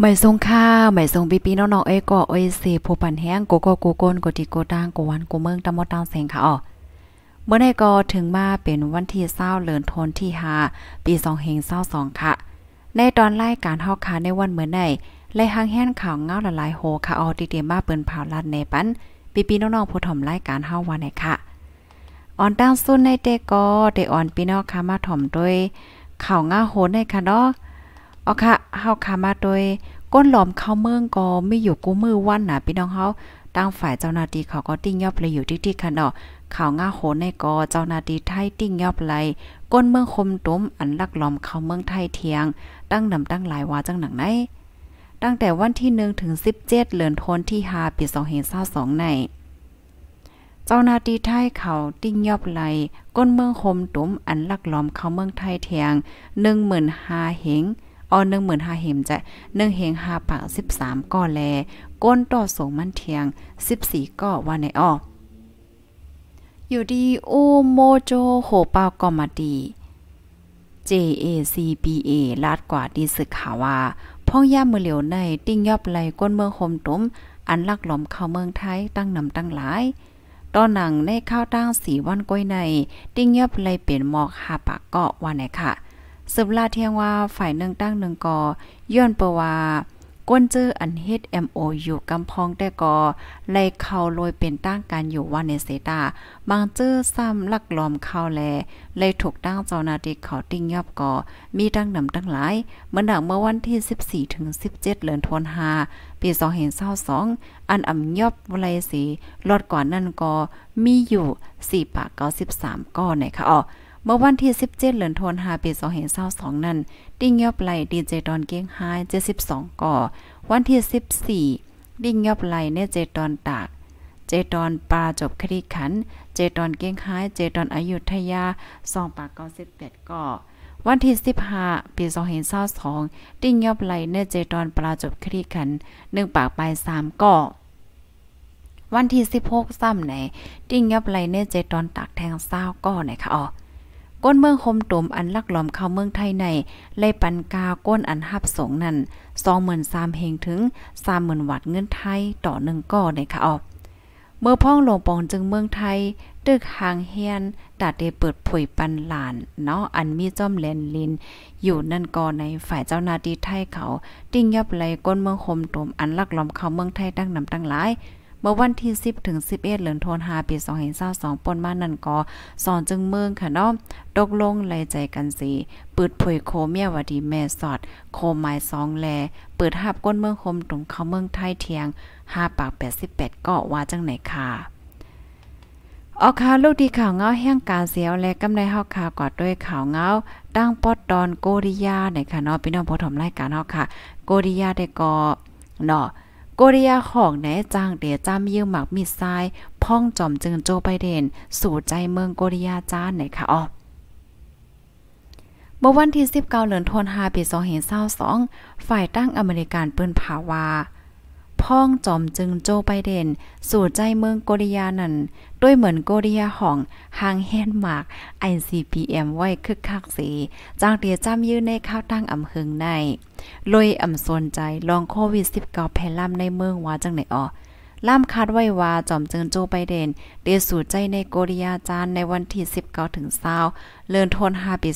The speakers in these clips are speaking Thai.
ไม่ทรงค่าไม่ทรงปีปีน้องๆเอ้ยก็เอ้ยเสพผู้ปันแห้งโกโกโกโกนโกติโกตางโกวันโกเมืองตะมดตางแสงค่ะอ๋อเมื่อในกอถึงมาเป็นวันที่เศร้าเลือนทนที่หาปีสองเฮงเศร้าสองค่ะ ในตอนไล่การเท่าคาในวันเหมือนในไล่หางแห้งข่าวเงาละลายโฮค่ะอ๋อติเตมาเปินเผาลัดในปันปีปีน้องๆผู้ถ่อมไล่การเท่าวันไหนค่ะอ่อนตั้งสุนในเตกอเตอ่อนปีนองค่ะมาถ่อมด้วยข่าวเงาโฮในค่ะเนาะเอาค่ะเฮาค่ะมาโดยก้นหลอมเข้าเมืองก็ไม่อยู่กูมือวันน่ะพี่น้องเฮาตั้งฝ่ายเจ้าหน้าที่เขาก็ติ้งยอบเลยอยู่ที่ที่คันเนาะข่าวง่าโหนในกอเจ้าหน้าที่ไทยติ้งยอบไหลก้นเมืองคมตุ้มอันลักหลอมเข้าเมืองไทยเทียงตั้งนำตั้งหลายว่าจังหนังไหนตั้งแต่วันที่1ถึง17เดือนธันวาคมที่5ปี2522ในเจ้านาทีไทยเขาติ้งยอบไหลก้นเมืองคมตุ้มอันลักลอมเข้าเมืองไทยเทียง15,000เหงออหนึ่งหมื่นห้าเหมจะหนึ่งเฮงห้าปากสิบสามก่อแล ก้นต่อส่งมันเทียงสิบสี่ก่อว่าในอ้ออยู่ดีโอโมโจโหเปากอมาดี JACBA ลาดกว่าดีสึกข่าวว่าพ่องย่ามือเหลียวใน ติ้งยอบไหลก้นเมืองคมตุ้มอันลักหลอมเข้าเมืองไทย ตั้งนำตั้งหลาย ตอนหนังในข้าวตั้งสีวันก้อยในติ้งยอบไหลเปลี่ยนหมอกหาปากเกาะวันไหนค่ะสืบลาเทียงว่าฝ่ายหนึ่งตั้งหนึ่งก่อย้อนประว่าก้นเจออันเฮ็ด MOU กำพองแต่ก่อไล่เข้าลอยเป็นตั้งการอยู่วันในเซตา บางเจอซ้ำลักลอมเข้าแลไล่ถูกตั้งเจ้าหน้าที่เขาติ้งยับก่อมีตั้งนำตั้งหลายเมื่อนังเมื่อวันที่ 14 ถึง 17เดือนธันวาปี2522อันอ่ำยอบวลัยสีลอดก่อนนั่นก่อมีอยู่4ปาก93ก้อไหนคะอ๋อเมื่อวันที่ 17เหลือนทนหาปี2522นั้นดิ้งยอบไหลดีเจดอนเก้งไฮ72ก่อวันที่ 14ดิ้งยอบไหลเนเจดอนตาก เจดอนปาจบคดีขันเจดอนเก้งไฮเจดอนอยุธยา2ปาก98ก่อวันที่15ปี2522ติ้งยอบไหลเนเจดอนปลาจบคดีขัน1ปากปลาย3ก่อวันที่16ซ้ำไหนติ้งยับไลเนเจตอนตักแทงเศร้าก่อนไหนคะอ๋อก้นเมืองคมตมอันลักหลอมเข้าเมืองไทยในเล่ปันกา ก้นอันหับสงนั้น23,000เฮงถึง 30,000วัตเงินไทยต่อ 1 ก่อในค่ะออก เมื่อพ่องหลวงปองจึงเมืองไทย ตึกหางเฮียนตัดเดเปิดผุยปันหลาน เนาะอันมีจอมแลนลิน อยู่นั่นก่นในฝ่ายเจ้านาทีไทยเขา ติ้งยับไหลก้นเมืองคมตมอันลักลอมเข้าเมืองไทยตั้งนำตั้งหลายเมื่อวันที่ 10 ถึง11 เหลือนทนหาปี2522ปนมานั่นก็ สอนจึงเมืองค่ะเนาะตกลงไหลใจกันสิปิดเผยโคเมียวดีแม่สอด โคหมายสองแล เปิดหับก้นเมืองคมตรงเข้าเมืองไทยเทียง5ปาก 88ก็ว่าจังไหนค่ะ ออกข่าวลูกดีข่าวเงาแห้งกาเสียวและกำไรข่าวข่าวกอดด้วยข่าวเงาตั้งปอดดอนโกดิยาในค่ะเนาะพี่น้องผู้ชมรายการเฮาค่ะ โกดิยาได้ก่อเนาะกเรียของแหนจางเดียจ้ำยืมหมักมีดทรายพ่องจอมจึงโจไปเด่น สู่ใจเมืองกเรียจ้าไหนคะอ๋อเมื่อวันที่19เดือนธันวาคมปี2522ฝ่ายตั้งอเมริกันเปิ้นภาวาพ่องจอมจึงโจไปเด่น สู่ใจเมืองโกริยานันด้วยเหมือนโกริยาห่องหางแฮนมาก ICPM ไว้คึกคักสี จางเตียจ้ำยื้อในข้าวตั้งอ่ำหึงในลอยอ่ำสนใจลองโควิด -19 แพร่ล่ำในเมืองว่าจังไหนอ๋อล่ามคาดไว้ว่าจอมจึงโจไบเดนเดสูใจในโกรียาจานในวันที่19ถึง20เลื่อนทน5ปี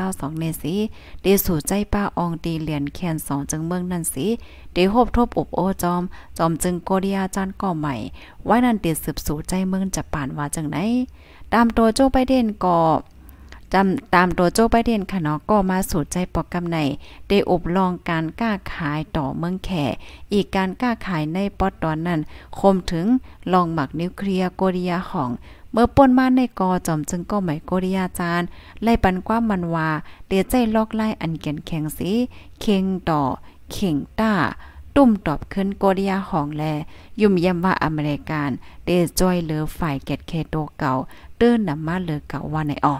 2022เนสิเดสูใจป้าอองตีเหรียญแคน2จึงเมืองนั่นสิเดโฮบทบอบโอจอมจอมจึงโกรียาจานก่อใหม่ไว้นันเดสืบสู่ใจเมืองจะป่านว่าจังไหนตามตัวโจไบเดนก่อจำตามตัวโจไบเดนค่ะเนาะก็มาสู่ใจปอกกำในได้อบรองการกล้าขายต่อเมืองแขอีกการกล้าขายในปอดตอนนั้น คมถึงลองหมักนิวเคลียร์โกเรียของ เมื่อป่นมาในกอจอมจึงก็หมายโกริยาจารย์ไล่ปันความมันว่าเตียใจลอกไล่อันเกียนแข็งสีเข่งต่อเข่งต้า ตุ่มตอบขึ้นโกริยาของแล ยุ่มย่ำว่าอเมริกันเตจอยเหลือฝ่ายเกตเคโตเก่าเตื้นนำมาเหลือเก่าว่าในออ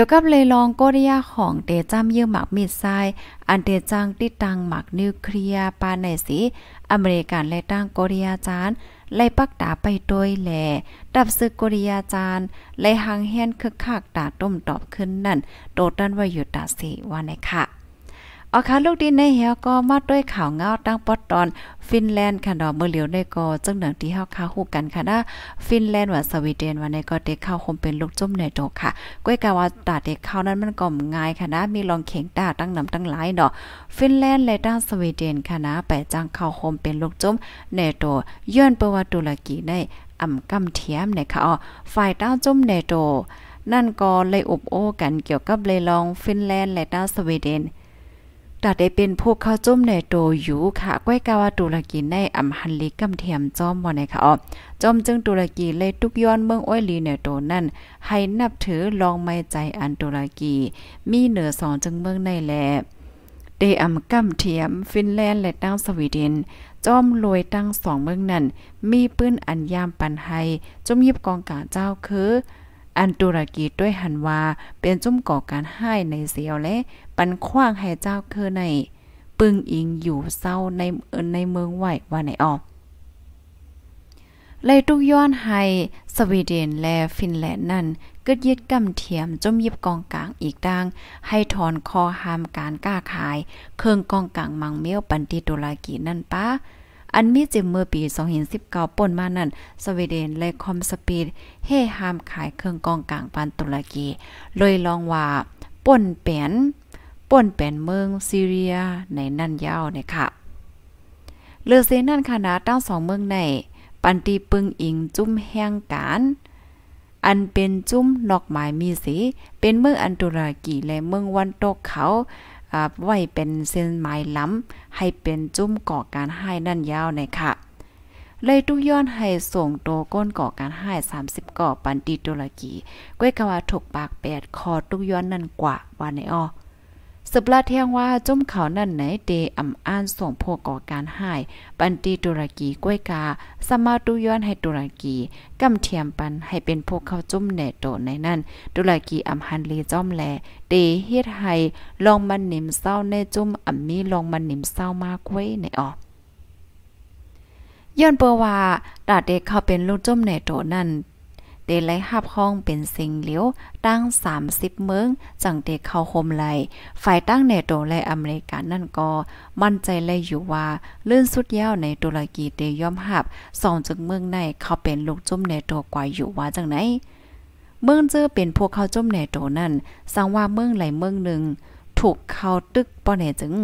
กี่ยวกับเลยลองกกริยาของเตจ้ำเยื่อหมักมีดทรายอันเตจังติดตังหมักนิวเคลียร์ปาในสี อเมริกันและตั้งกกริยาจานไล่ปักตาไปโดยแหล่ดับซึกกุริยาจานไล่หังแฮนคึกคักตาต้มตอบขึ้นนั่น โตดันว่าอยู่ตาสีว่าในค่ะเอาค่ะลูกดินในเฮาก็มาด้วยข่าวเงาตั้งปอตอน ฟินแลนด์ค่ะดอกเมื่อเหลียวในก็จังหนังที่เฮาค่ะฮู้กันค่ะนะฟินแลนด์ว่าสวีเดนว่าในก็เด็กเข้าคมเป็นลูกจุมในโตค่ะก้อยกะว่าตาเด็กเข้านั้นมันก่อมง่ายค่ะนะ มีลองเข็งตาตั้งนำตั้งหลายดอก ฟินแลนด์และด้าสวีเดนค่ะนะแปจังเข้าคมเป็นลูกจุมในโตย้อนประวัติตุรกีในอ่ำกำเทียมในค่ะอ๋อฝ่ายต้าจุมในโตนั่นก็เลยอบโอ้กันเกี่ยวกับเลยลองฟินแลนด์และด้าสวีเดนตัดได้เป็นพวกข้าจุ้มในโตอยู่ค่ะก้อยกาวาตุรกีในอำฮันลิกำเทียม จอมบ่ในค่ะอ๋อจอมจึงตุรกีเลยทุกย้อน เมืองอ้อยลี ในโตนั้น ให้นับ ถือลองไม่ใจอันตุรกี มีเหนือสองจึงเมือง ใน แลเดอำกำเทียม ฟินแลนด์และตั้งสวีเดนจอมรวยตั้งสองเมืองนั้น มีปืนอันยามปันไฮจมยิบกองกาเจ้าคืออันตุรกีด้วยหันว่าเป็นจุ่มก่อการให้ในเสียวและ ปันคว้างให้เจ้าคือใน ปึงอิงอยู่เศร้าในในเมืองไหวว่าในออกเลยทุกย้อนให้สวีเดนและฟินแลนด์นั้นกิดยึดกำเทียมจมยิบกองกลางอีกดังให้ถอนคอห้ามการก้าขาย เครื่องกองกลางมังเมียวปันติตุรกีนั่นป้าอันมีจิมเมื่อปี2019ป่นมานั่น สวีเดนและคอมสปีดเฮ่ห้ามขายเครื่องกองกลางปันตุรกีเลยลองว่าป่นเปล่นป่นเปล่นเมืองซีเรียในนั่นยาวเนี่ยค่ะเลือเซนั่นคณะตั้งสองเมืองในปันตีปึงอิงจุ้มแห้งการ อันเป็นจุ้มนอกหมายมีสี เป็นเมืองอันตุรกีและเมืองวันตกเขาไว้เป็นเส้นไม้ล้ำให้เป็นจุ้มก่อการให้นั่นยาวในค่ะ เลยตุกย้อนให้ส่งโตก้นก่อการให้30 ก่อปันติตุรกีก้วยกว่าถูกปาก8คอตุกย้อนนั่นกว่าว่าในอ้อสืบลาเทียงว่าจุ่มเขานั่นไหนเดอ่ำอ้านส่งพวกก่อการ หายปันตีตุรกี ก้วยกาสมาตุย้อนให้ตุรกีกำเทียมปันให้เป็นพวกเขาจุ่มแหน่โตใน นั่นตุรกีอ่ำฮันลีจ้อมแลเดเฮ็ดให้ลองมันนิมเศร้าในจุ่มอ่ำมี ลองมันนิมเศร้ามากไวยในออกย้อนเปว่าดาเดเขาเป็นลูกจุ่มแหน่โตนั่นเดไลหับห้องเป็นสิงเหลียว ตั้ง30เมืองจังเดเข้าคมไหลฝ่ายตั้งเนโตและอเมริกันนั่นก็มั่นใจเลยอยู่ว่าเลื่อนสุดยาวในตุรกีเตย่อมหับสองจึงเมืองในเขาเป็นลูกจุ่มเนโตกว่าอยู่ว่าจังไหน เมืองเจอเป็นพวกเขาจุ่มเนโตนั่นสังว่าเมืองไหลเมืองหนึ่ง ถูกเขาตึกป้อเนจึง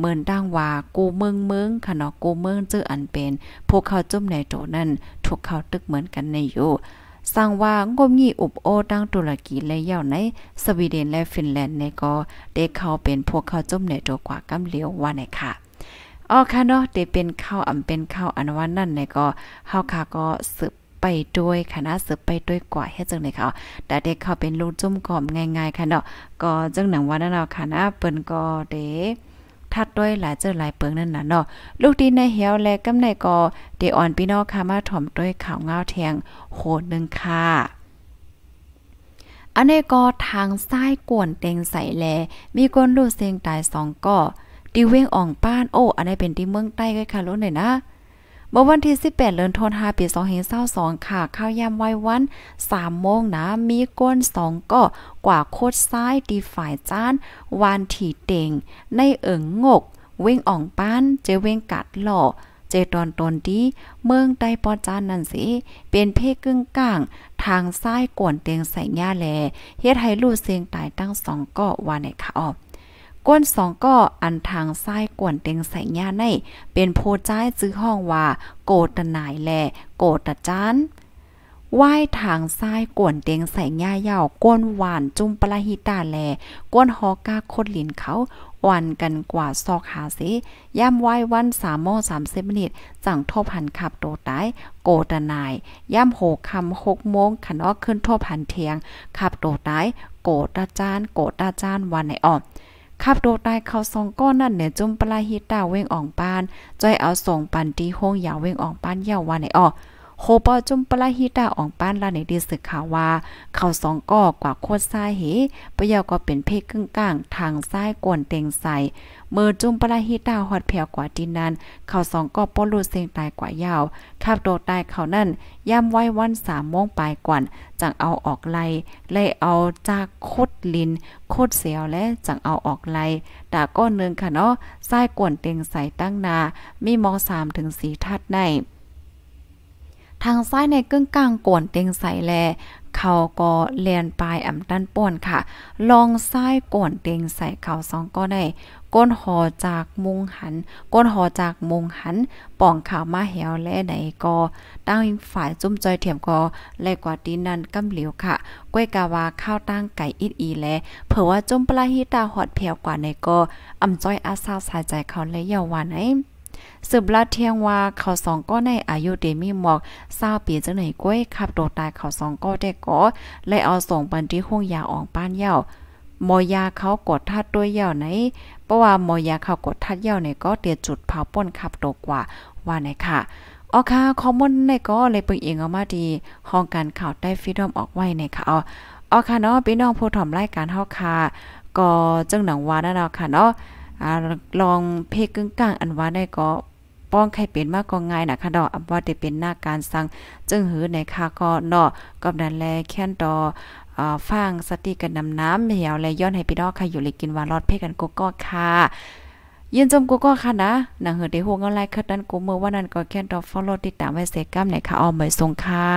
เมือนดังว่ากูเมืองเมืองขนอกูเมืองเจออันเป็น พวกเขาจุ่มในโตนั่น ถูกเขาตึกเหมือนกันในอยู่สร้างว่างมงีอุบโอตั้งตุรกีและเย่าใน สวีเดนและฟินแลนด์ในก็ได้เข้าเป็นพวกเข้าจุ่มในตัวกว่ากำเหลียวว่าไหนค่ะอ๋อค่ะเนาะเดเป็นข้าวอำเป็นข้าวอันวันนั่นในก็เฮาค่ะ ก็สืบไปด้วยคณะสืบไปด้วยกว่าเฮ็ดจังได๋ค่ะ แต่เด็กเขาเป็นลูกจุ่มกอมง่ายๆค่ะ เนาะก็จังหนังวันนั่นเอาค่ะนะเปิ้นก็เด้ทัดด้วยหลายเจอหลายเปิงนั่นน่ะเนาะ ลูกดินในเหวแลกำในก็เดอ่อนพี่น้องค่ะมาถ่อมด้วยข่าวเงาแทงโหดนึงค่ะอันนี้ก็ทางซ้ายกวนเต็งใส่แล มีคนรูกเซงตายสองก่อตีเว้งอ่องป้านโอ้ อันนี้เป็นที่เมืองใต้ก็ค่ะรู้หน่อยนะเมื่อวันที่ 18เดือนธันวาคมปี2 5 2 2ค่ะ ข้าวยามไว้วัน3โมงนะ มีก้น2ก็กว่าโคตรซ้ายตีฝ่ายจ้านวานถี่เต่ง ในเอิงงก เว่งอ่องป้าน เจเว่งกัดหล่อ เจตอนตนดีเมืองใต้ปอจานนั่นสิ เป็นเพกึ่งกลาง ทางซ้ายก่วนเตียงใส่หญ้าแลเฮ็ดให้ลูกเสียงตายตั้งสองก็ว่าในค่ะออกก้นสองก็อันทางซ้ายกวนเตียงใส่ญาในเป็นโพจ้ายจื้อห้องว่าโกตนายแลโกตจานว่ายทางซ้ายกวนเตียงใส่หญ้าเย่าก้นหวานจุ่มปลาหิตาแลก้นฮอกาโคดหลินเขาวันกันกว่าซอกหาเสย่ำไหว้วันสามโมสามสิบนิดจังทบหันขับโตตายโกตนายย่ำโหคำหกโมงขันออกขึ้นทบหันเทียง ขับโตตาย โกตาจาน โกตาจานวันไหนออกขับโดดได้เขาสองก้อนนั่นเนี่ยจุ่มปลาฮิตาเว้งอ่องปาน จ้อย เอา ส่งปันตีห้องยาวเว้งอ่องปานยาววันไหนอ๋อโคปอจุมปลาฮิตาอ่องป้านลาในดีสึกข่าว่า เขาสองก่อกว่าโคตรซ้ายเหปะยาก็เป็น เพกกึ่งกลางทางซ้าย กวนเต็งใส่เมื่อจุมปลาฮิตาฮอดพียวกว่าดินนั้น เขาสองก่อปอลูเซงตายกว่ายาวคาบโดตายเขานั่นย่ำไว้วันสามโมงปลายกว่าจังเอาออกไล่ไล่เอาจากโคตรลิน โคตรเสียวและจังเอาออกไล่ต่าก้อนเนืองค่ะเนาะซ้ายกวนเต็งใส่ตั้งนามีมอสามถึงสีทัดในทางซ้ายในกึ่งกลางก่อนเตียงใส่แลเขาก็เลียนปลายอ่ำด้านป่วนค่ะ ลองซ้ายก่อนเตียงใส่เข่าสองก็ได้ก้นหอจากมุงหัน ก้นหอจากมุงหันป่องข่าวมาเหวและไหนก็ตั้งฝ่ายจุ่มจอยเถียมก็แลกว่าดินนันกำเหลียวค่ะก้วยกาวาข้าวตั้งไก่อิดอีและเผื่อว่าจุ่มปลาฮิตาหอดเพียวกว่าในก็อ่ำจ้อยอาซาสายใจเขาและเยาววานไอสืบลาดเที่ยงว่าเขาสองก็ในอายุเดมีหมอกเศร้าปีจังไหนก้อยขับโดดตายเขาสองก็ได้ก็เลยเอาส่งบันที่ห้องยา อองป้านเย่ามอยาเขากดทัด ด้วยเย่าไหนเพราะว่ามอยาเขากดทัดเย่าไหนก็เตียจุดเผาป้นขับโดกว่า ว่าไหนค่ะ อ๋อค่ะคอมมอนในก็เลยเปิงเองเอามาดีห้องการข่าวได้ฟรีดอมออกไว้ในค่ะอ๋ออ๋อค่ะเนาะพี่น้องผู้ถ่อมรายการเฮาค่ะก็จังหนังวานั่นเนาะค่ะเนาะ่าลองเพกกึ่งกลางอันว่าได้ก็ป้องใครเป็นมากก็ง่ายนะคะดอกอับว่าจะเป็นหน้าการสั่ง จึงหือในค่ะก็เนาะกบดันแลแค้นต่อฟังสติกันนำน้ำเหี่ยวและย้อนให้พี่ดอใครอยู่เลยกินวารอดเพกันก็ก็ค่ะยินจมกูก็ค่ะนะหนังเหือได้ห่วงเอาไลค์คดนั้นกูเมื่อวันนั้นก็แค่ดอกฟอลโลติดตามไว้เสกกามไหนค่ะออมเหมยทรงค่ะ